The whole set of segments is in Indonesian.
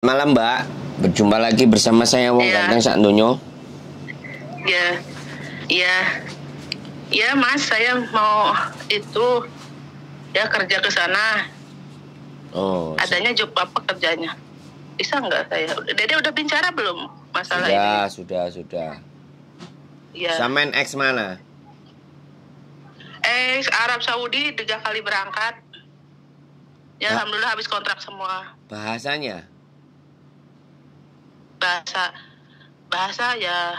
Malam Mbak, berjumpa lagi bersama saya Wong ya. Ganteng Sakdonyo. Ya, ya, ya Mas, saya mau itu ya kerja ke sana. Oh. Adanya job apa kerjanya? Bisa nggak saya? Dede udah bicara belum masalah sudah, ini? Sudah, sudah, Ya. Samen ex mana? Ex Arab Saudi tiga kali berangkat. Ya, ba Alhamdulillah habis kontrak semua. Bahasanya? bahasa bahasa ya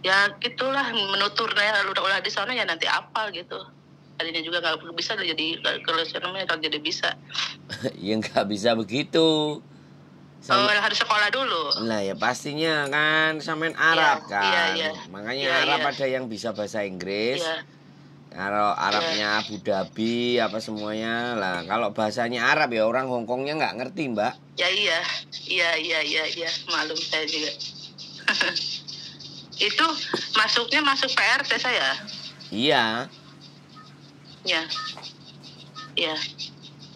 ya gitulah menuturnya udah udah di sana ya nanti apa gitu tadinya juga nggak bisa jadi kalau namanya kalau jadi bisa ya nggak bisa begitu Sam oh, harus sekolah dulu nah ya pastinya kan samain Arab ya, kan iya, iya. makanya ya, Arab iya. ada yang bisa bahasa Inggris ya kalau Arabnya iya. Abu Dhabi apa semuanya lah kalau bahasanya Arab ya orang Hongkongnya nggak ngerti mbak ya iya iya iya iya iya malum saya juga itu masuknya masuk PRT saya iya Iya. Iya.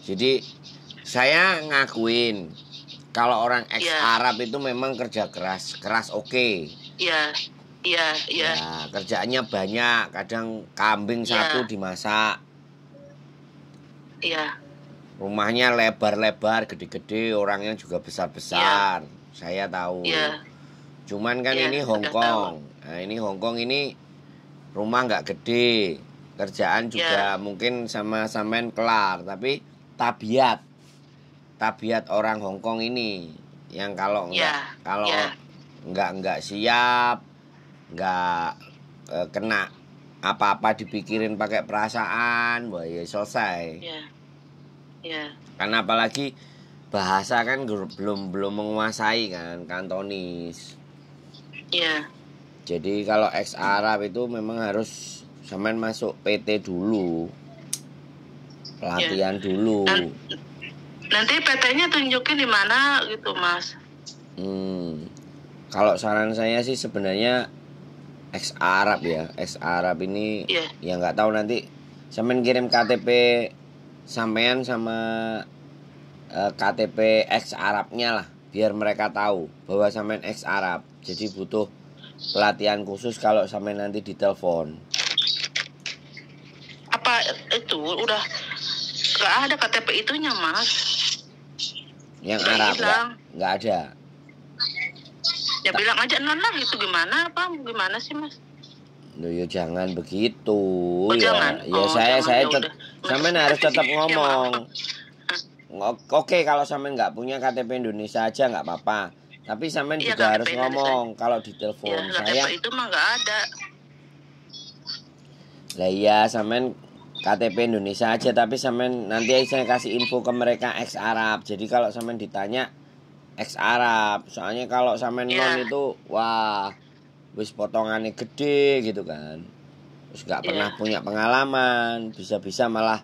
jadi saya ngakuin kalau orang ex iya. Arab ya. itu memang kerja keras keras oke okay. iya Iya, iya. Ya, kerjaannya banyak, kadang kambing ya. satu dimasak. Iya. Rumahnya lebar-lebar, gede-gede, orangnya juga besar-besar. Ya. Saya tahu. Iya. Cuman kan ya, ini Hong Kong. Nah, ini Hong Kong ini rumah nggak gede, kerjaan iya. juga ya. mungkin sama samen kelar, tapi tabiat tabiat orang Hong Kong ini yang kalau enggak ya. kalau enggak iya. enggak siap nggak e, kena apa-apa dipikirin pakai perasaan wah ya selesai yeah. Yeah. karena apalagi bahasa kan belum belum menguasai kan kantonis yeah. jadi kalau ex Arab itu memang harus semen masuk PT dulu pelatihan yeah. dulu nanti PT-nya tunjukin di mana gitu mas hmm. kalau saran saya sih sebenarnya ex Arab ya ex Arab ini yeah. ya nggak tahu nanti sampean kirim KTP sampean sama uh, eh, KTP ex Arabnya lah biar mereka tahu bahwa sampean ex Arab jadi butuh pelatihan khusus kalau sampean nanti ditelepon apa itu udah nggak ada KTP itunya mas yang Arab Arab nggak ada ya bilang aja nona nah, itu gimana apa gimana sih mas Loh, ya jangan begitu oh, ya jangan. ya oh, saya jangan, saya ya tetap sampean harus tetap ya ngomong ya, oke kalau sampean nggak punya KTP Indonesia aja nggak apa-apa tapi sampean ya, juga KTP harus ngomong kalau di iya, telepon ya, saya itu mah nggak ada lah iya sampean KTP Indonesia aja tapi sampean nanti saya kasih info ke mereka ex Arab jadi kalau sampean ditanya ex Arab soalnya kalau sama iya. yeah. non itu wah wis potongannya gede gitu kan terus nggak iya. pernah punya pengalaman bisa-bisa malah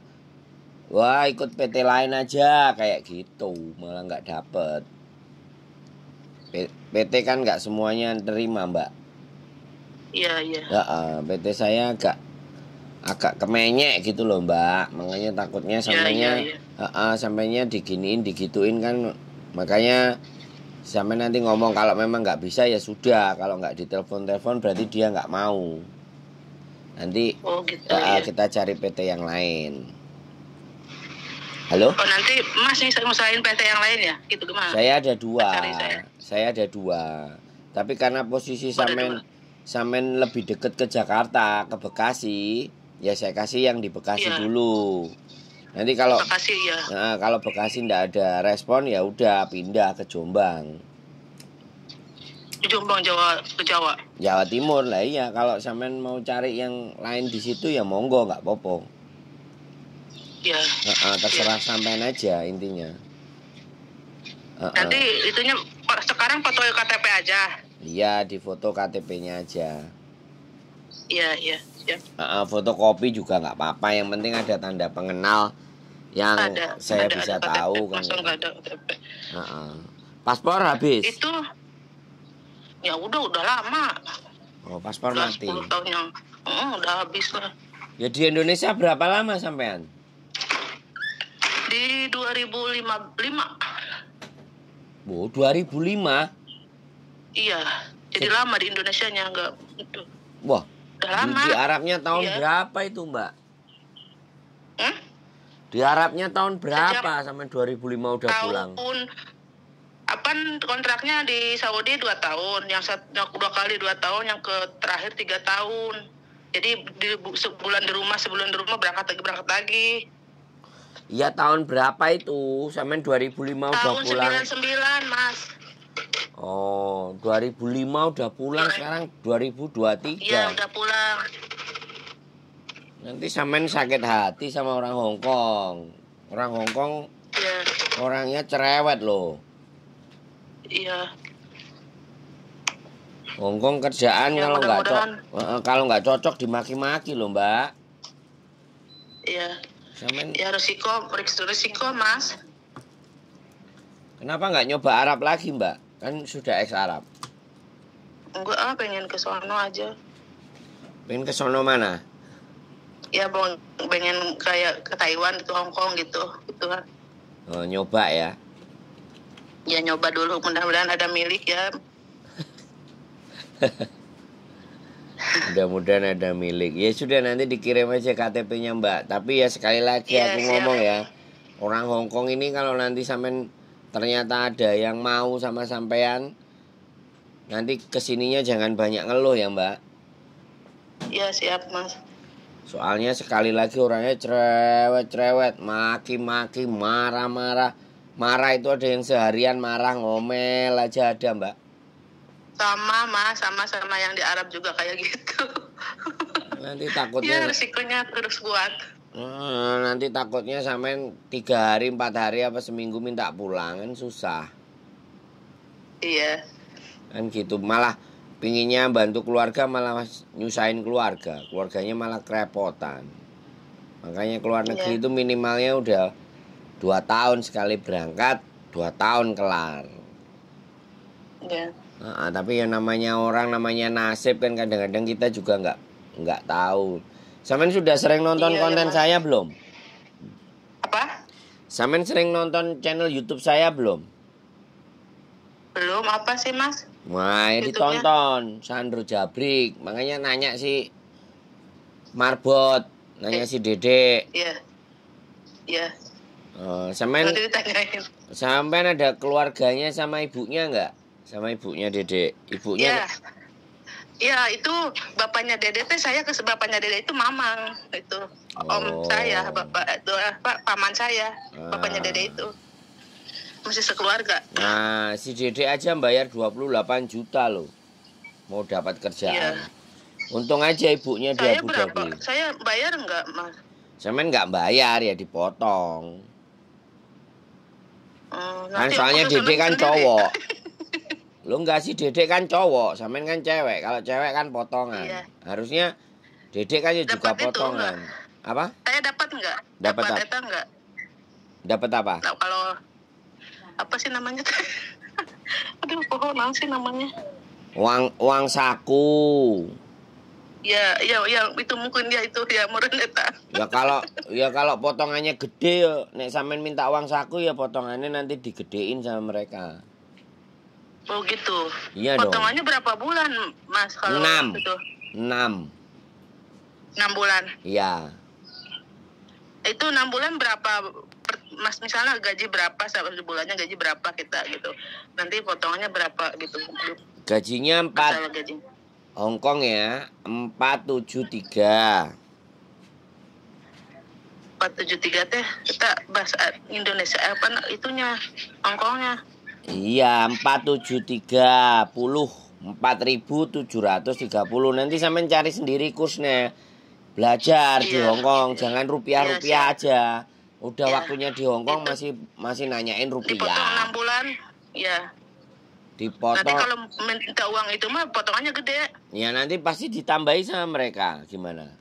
wah ikut PT lain aja kayak gitu malah nggak dapet PT kan nggak semuanya terima mbak iya yeah, iya yeah. PT saya agak agak kemenyek gitu loh mbak makanya takutnya iya, sampainya yeah, yeah, yeah. sampainya diginiin digituin kan makanya sampai nanti ngomong kalau memang nggak bisa ya sudah kalau nggak ditelepon telepon berarti dia nggak mau nanti oh, gitu, eh, ya. kita cari PT yang lain halo oh, nanti mas usahain PT yang lain ya gitu gimana saya ada dua saya. saya ada dua tapi karena posisi samen samen lebih dekat ke Jakarta ke Bekasi ya saya kasih yang di Bekasi ya. dulu Nanti kalau Bekasi ya. Nah, kalau Bekasi tidak ada respon ya udah pindah ke Jombang. Jombang Jawa ke Jawa. Jawa Timur lah iya kalau sampean mau cari yang lain di situ ya monggo nggak popo. Ya. Nah, terserah ya. sampean aja intinya. Nanti itunya sekarang foto KTP aja. Iya, di foto KTP-nya aja. Iya, iya, iya. Uh, fotokopi juga nggak apa-apa, yang penting ada tanda pengenal yang ada, saya ada, bisa ada tahu tahu kan masa ada uh -uh. paspor habis itu ya udah udah lama oh paspor udah mati 10 tahun yang uh, udah habis lah ya di Indonesia berapa lama sampean di 2005 Bu, oh, 2005 iya jadi Se lama di Indonesia nya nggak wah udah lama di Arabnya tahun iya. berapa itu mbak hmm? Di Arabnya tahun berapa Sejak sampai 2005 udah tahun, pulang? apa kontraknya di Saudi dua tahun, yang satu dua kali dua tahun, yang ke terakhir tiga tahun. Jadi di, sebulan di rumah, sebulan di rumah berangkat lagi berangkat lagi. Iya tahun berapa itu? Sampai 2005 tahun oh, udah pulang. Tahun 99, Mas. Oh, 2005 udah pulang, ya. sekarang 2023. Iya, udah pulang. Nanti sampean sakit hati sama orang Hongkong. Orang Hongkong ya. orangnya cerewet loh. Iya. Hongkong kerjaan ya, kalau nggak cocok eh, eh, kalau nggak cocok dimaki-maki loh Mbak. Iya. Sampean... Ya resiko resiko Mas. Kenapa nggak nyoba Arab lagi Mbak? Kan sudah ex Arab. Enggak ah, pengen ke sono aja. Pengen ke sono mana? ya pengen kayak ke Taiwan gitu Hong Kong gitu gitu kan oh, nyoba ya ya nyoba dulu mudah-mudahan ada milik ya mudah-mudahan ada milik ya sudah nanti dikirim aja KTP-nya Mbak tapi ya sekali lagi ya, aku siap. ngomong ya orang Hongkong ini kalau nanti sampean ternyata ada yang mau sama sampean nanti kesininya jangan banyak ngeluh ya Mbak ya siap Mas Soalnya sekali lagi orangnya cerewet-cerewet, maki-maki, marah-marah. Marah itu ada yang seharian marah ngomel aja ada, Mbak. Sama, Mas, sama-sama yang di Arab juga kayak gitu. Nanti takutnya Ya, resikonya terus kuat. Hmm, nanti takutnya sampai tiga hari, empat hari apa seminggu minta pulang kan susah. Iya. Kan gitu. Malah pinginnya bantu keluarga malah nyusahin keluarga keluarganya malah kerepotan makanya keluar iya. negeri yeah. itu minimalnya udah dua tahun sekali berangkat dua tahun kelar ya. nah, tapi yang namanya orang namanya nasib kan kadang-kadang kita juga nggak nggak tahu Samen sudah sering nonton iya, konten saya belum apa Samen sering nonton channel YouTube saya belum belum apa sih mas Main ditonton Sandro Jabrik, makanya nanya si Marbot, nanya eh. si Dede. Iya. Iya. Oh, sampean Sampean ada keluarganya sama ibunya enggak? Sama ibunya Dede. Ibunya. Iya. Iya, itu bapaknya Dede teh saya ke bapaknya Dede itu Mamang itu. Om oh. saya, bapak itu Pak paman saya, bapaknya ah. Dede itu masih sekeluarga nah si Dede aja bayar 28 juta loh mau dapat kerjaan iya. untung aja ibunya dia Abu Dhabi saya bayar enggak, mas Cuman enggak bayar ya dipotong Hmm, kan soalnya Dede kan sendiri. cowok. Lu enggak sih Dede kan cowok, Samen kan cewek. Kalau cewek kan potongan. Iya. Harusnya Dede kan ya juga potongan. enggak. apa? Saya dapat enggak? Dapat apa? Dapat apa? Nah, kalau apa sih namanya aduh pohon nang sih namanya uang uang saku ya ya ya itu mungkin ya itu ya murun ya kalau ya kalau potongannya gede ya nek sampean minta uang saku ya potongannya nanti digedein sama mereka oh gitu iya potongannya dong. berapa bulan mas kalau enam enam enam bulan iya itu enam bulan berapa mas misalnya gaji berapa satu bulannya gaji berapa kita gitu nanti potongannya berapa gitu gajinya empat gaji. Hongkong ya empat tujuh tiga empat tujuh tiga teh kita bahasa eh, Indonesia eh, apa itunya Hongkongnya iya empat tujuh tiga puluh empat ribu tujuh ratus tiga puluh nanti sampe cari sendiri kursnya belajar iya. di Hongkong jangan rupiah rupiah iya, aja Udah ya. waktunya di Hong Kong masih masih nanyain rupiah. Dipotong enam bulan, ya. Dipotong. Nanti kalau minta uang itu mah potongannya gede. Ya nanti pasti ditambahi sama mereka, gimana?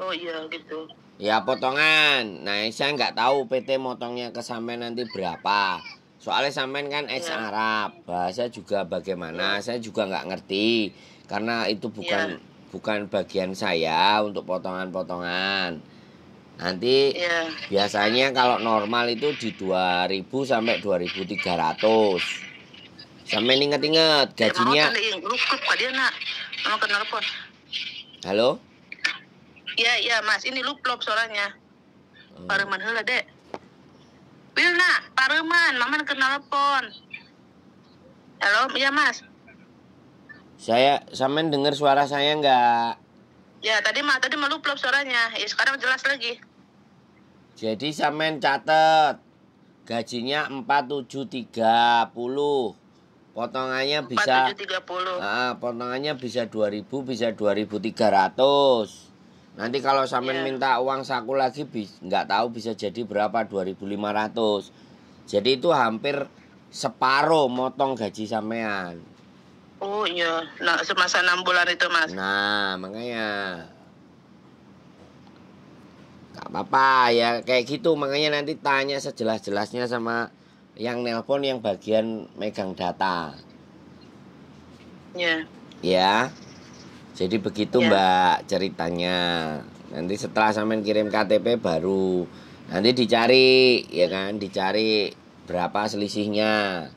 Oh iya gitu. Ya potongan. Nah saya nggak tahu PT motongnya ke sampean nanti berapa. Soalnya sampean kan ex ya. Arab, bahasa juga bagaimana, ya. saya juga nggak ngerti karena itu iya. bukan ya. bukan bagian saya untuk potongan-potongan. Nanti yeah. biasanya kalau normal itu di 2000 sampai 2300. Sampai inget-inget gajinya. Halo? Ya, ya, Mas. Ini luplop suaranya. Hmm. Pareman heula, Dek. Wilna, pareman, Maman kenal telepon Halo, ya, Mas. Saya sampean dengar suara saya enggak? Ya tadi mah tadi malu meluplop suaranya. Ya sekarang jelas lagi. Jadi samen catet gajinya empat tujuh tiga puluh. potongannya tujuh bisa puluh. Ah potongannya bisa dua ribu bisa dua ribu tiga ratus. nanti kalau samen yeah. minta uang saku lagi nggak tahu bisa jadi berapa 2500 jadi itu hampir separuh motong gaji sampean Oh iya, nah semasa enam bulan itu mas. Nah makanya nggak apa-apa ya kayak gitu makanya nanti tanya sejelas-jelasnya sama yang nelpon yang bagian megang data. Ya. Ya. Jadi begitu ya. Mbak ceritanya. Nanti setelah sampean kirim KTP baru nanti dicari ya kan, dicari berapa selisihnya.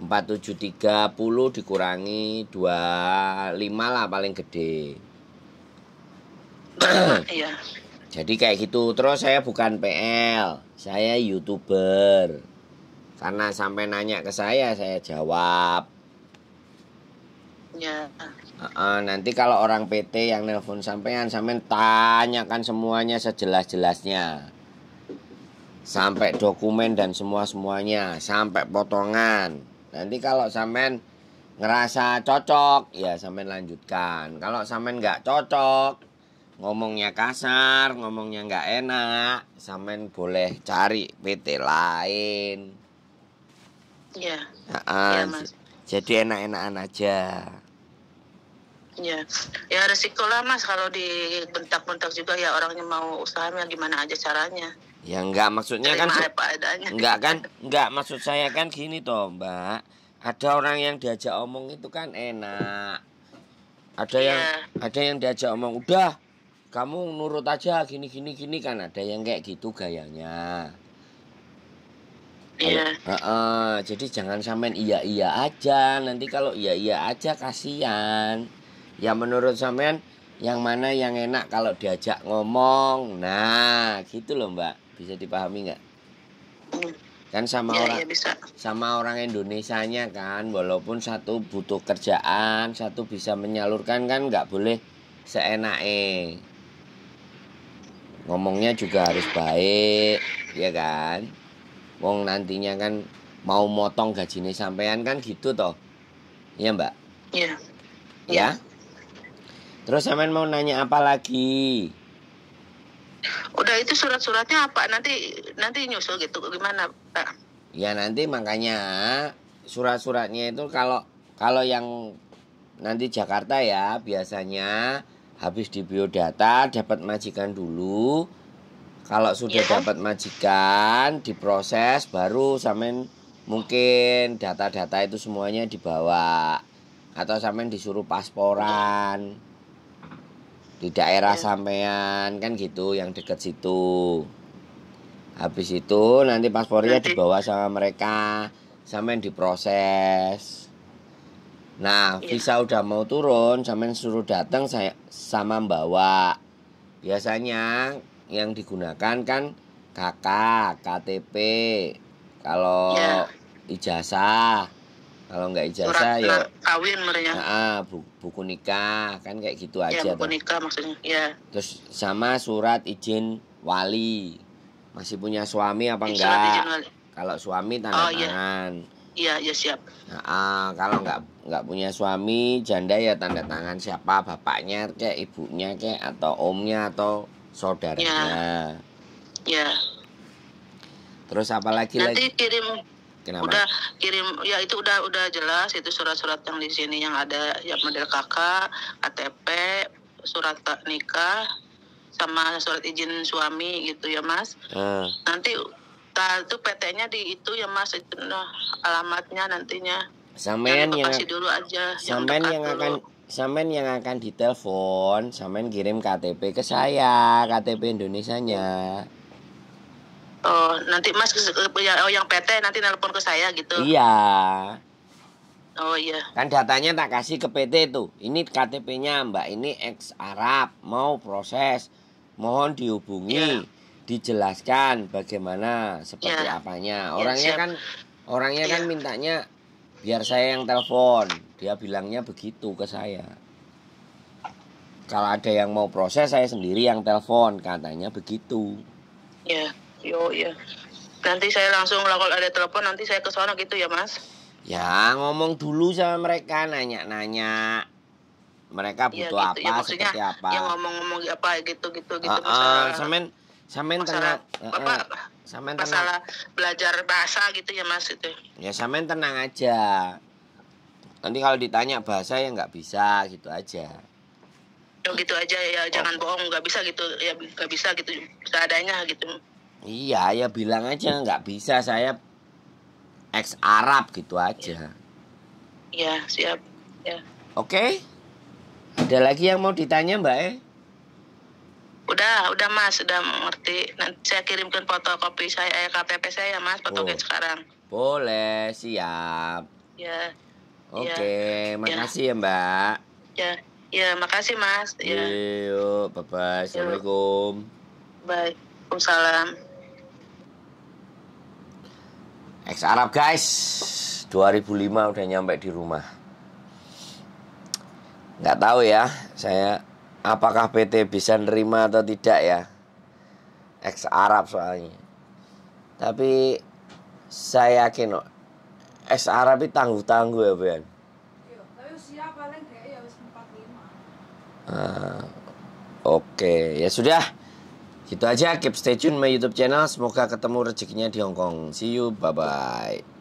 4730 dikurangi 25 lah paling gede. Iya. Jadi kayak gitu. Terus saya bukan PL, saya YouTuber. Karena sampai nanya ke saya, saya jawab. Ya. Uh, uh, nanti kalau orang PT yang nelpon sampean, sampean tanyakan semuanya sejelas-jelasnya. Sampai dokumen dan semua-semuanya, sampai potongan. Nanti kalau sampean ngerasa cocok, ya sampean lanjutkan. Kalau sampean nggak cocok, ngomongnya kasar, ngomongnya nggak enak, sampean boleh cari PT lain. Ya. Yeah. Yeah, Jadi enak-enakan aja. Iya. Ya, ya resiko lah mas kalau dibentak-bentak juga ya orangnya mau usahanya gimana aja caranya. Ya enggak maksudnya kan enggak kan enggak maksud saya kan gini toh Mbak ada orang yang diajak omong itu kan enak ada yeah. yang iya. ada yang diajak omong udah kamu nurut aja gini gini gini kan ada yang kayak gitu gayanya Iya. Yeah. Uh, uh, jadi jangan sampean iya iya aja nanti kalau iya iya aja kasihan ya menurut sampean yang mana yang enak kalau diajak ngomong nah gitu loh mbak bisa dipahami nggak hmm. kan sama ya, orang ya sama orang Indonesia nya kan walaupun satu butuh kerjaan satu bisa menyalurkan kan nggak boleh seenaknya ngomongnya juga harus baik ya kan wong nantinya kan mau motong gajinya sampean kan gitu toh ya mbak iya ya, ya? Terus sampean mau nanya apa lagi? Udah itu surat-suratnya apa? Nanti nanti nyusul gitu gimana, Pak? Ya nanti makanya surat-suratnya itu kalau kalau yang nanti Jakarta ya biasanya habis di biodata dapat majikan dulu. Kalau sudah yeah. dapat majikan, diproses baru samen mungkin data-data itu semuanya dibawa atau samen disuruh pasporan di daerah iya. sampean kan gitu yang deket situ habis itu nanti paspornya dibawa sama mereka sampean diproses nah ya. visa udah mau turun sampean suruh datang saya sama bawa biasanya yang digunakan kan kakak KTP kalau ya. ijazah kalau nggak ijazah ya kawin merenya ah bu, buku nikah kan kayak gitu ya, aja buku nikah maksudnya ya terus sama surat izin wali masih punya suami apa ya, enggak kalau suami tanda oh, iya. tangan iya iya ya, siap nah, ah, kalau nggak nggak punya suami janda ya tanda tangan siapa bapaknya kayak ibunya kayak atau omnya atau saudaranya ya, ya. terus apalagi nanti lagi? kirim Kenapa? Udah kirim ya itu udah udah jelas itu surat-surat yang di sini yang ada ya model kakak, KTP, surat nikah sama surat izin suami gitu ya Mas. Uh. Nanti ta, itu PT-nya di itu ya Mas itu nah, alamatnya nantinya. Samen yang, yang dulu aja. Sampean yang, yang akan Samen yang akan ditelepon, Samen kirim KTP ke saya, KTP Indonesianya. Oh, nanti Mas oh yang PT nanti nelpon ke saya gitu. Iya. Oh iya. Kan datanya tak kasih ke PT itu. Ini KTP-nya Mbak ini ex Arab, mau proses. Mohon dihubungi, iya. dijelaskan bagaimana seperti iya. apanya. Iya, orangnya kan orangnya kan mintanya biar saya yang telepon. Dia bilangnya begitu ke saya. Kalau ada yang mau proses saya sendiri yang telepon katanya begitu. Iya. Yo ya. Nanti saya langsung lah kalau ada telepon nanti saya ke sana gitu ya Mas. Ya ngomong dulu sama mereka nanya-nanya. Mereka iya, butuh gitu. ya, gitu. apa, ya, seperti apa. Ya ngomong-ngomong apa gitu-gitu gitu. Uh, uh, semen, semen tenang, tengah, masalah belajar bahasa gitu ya Mas itu. Ya samen tenang aja. Nanti kalau ditanya bahasa ya nggak bisa gitu aja. Oh gitu aja ya, jangan oh. bohong, nggak bisa gitu ya, nggak bisa gitu seadanya gitu. Iya, ya bilang aja nggak bisa saya ex Arab gitu aja. Iya. iya, siap. Ya. Oke. Ada lagi yang mau ditanya, Mbak? E? Udah, udah Mas, udah ngerti. Nanti saya kirimkan foto kopi saya eh, KTP saya, Mas, foto oh. sekarang. Boleh, siap. Ya. Oke, okay, ya. makasih iya. ya, Mbak. Ya. Ya, makasih Mas. Ya. Yuk, bye-bye. Assalamualaikum. Bye. Waalaikumsalam. Ex Arab guys 2005 udah nyampe di rumah nggak tahu ya saya apakah PT bisa nerima atau tidak ya ex Arab soalnya tapi saya yakin no, ex Arab itu tangguh-tangguh ya Ben iya, Uh, ya ah, Oke, okay. ya sudah. Gitu aja, keep stay tune my YouTube channel. Semoga ketemu rezekinya di Hong Kong. See you, bye bye.